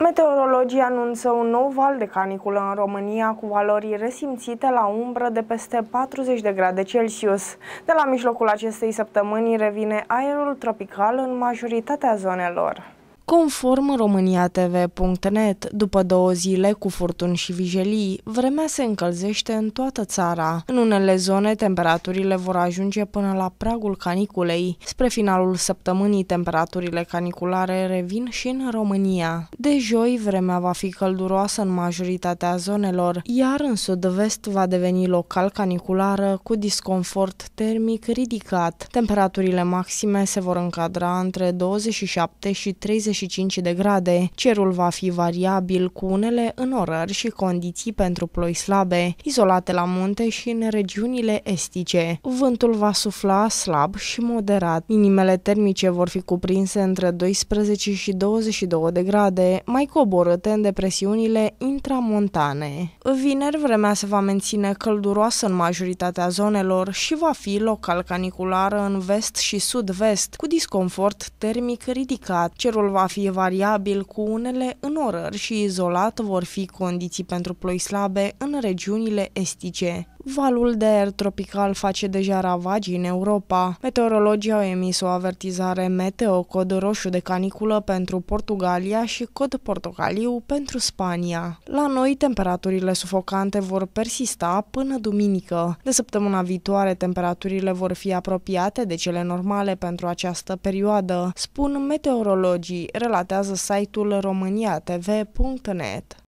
Meteorologii anunță un nou val de caniculă în România cu valori resimțite la umbră de peste 40 de grade Celsius. De la mijlocul acestei săptămâni revine aerul tropical în majoritatea zonelor. Conform RomaniaTV.net, după două zile cu furtuni și vijelii, vremea se încălzește în toată țara. În unele zone, temperaturile vor ajunge până la pragul caniculei. Spre finalul săptămânii, temperaturile caniculare revin și în România. De joi, vremea va fi călduroasă în majoritatea zonelor, iar în sud-vest va deveni local caniculară cu disconfort termic ridicat. Temperaturile maxime se vor încadra între 27 și 30 25 de grade. Cerul va fi variabil cu unele înorări și condiții pentru ploi slabe, izolate la munte și în regiunile estice. Vântul va sufla slab și moderat. Minimele termice vor fi cuprinse între 12 și 22 de grade, mai coborâte în depresiunile intramontane. Vineri vremea se va menține călduroasă în majoritatea zonelor și va fi local caniculară în vest și sud-vest, cu disconfort termic ridicat. Cerul va fie variabil cu unele înurări și izolat vor fi condiții pentru ploi slabe în regiunile estice. Valul de aer tropical face deja ravagii în Europa. Meteorologii au emis o avertizare meteo cod roșu de caniculă pentru Portugalia și cod portocaliu pentru Spania. La noi, temperaturile sufocante vor persista până duminică. De săptămâna viitoare, temperaturile vor fi apropiate de cele normale pentru această perioadă, spun meteorologii, relatează site-ul romaniatv.net.